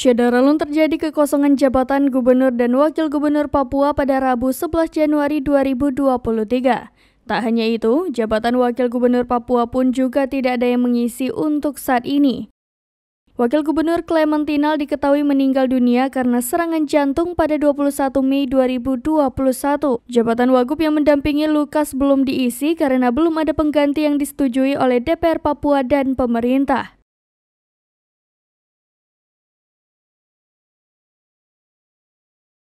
Syedaralun terjadi kekosongan jabatan gubernur dan wakil gubernur Papua pada Rabu 11 Januari 2023. Tak hanya itu, jabatan wakil gubernur Papua pun juga tidak ada yang mengisi untuk saat ini. Wakil Gubernur Clementinal diketahui meninggal dunia karena serangan jantung pada 21 Mei 2021. Jabatan Wagub yang mendampingi Lukas belum diisi karena belum ada pengganti yang disetujui oleh DPR Papua dan pemerintah.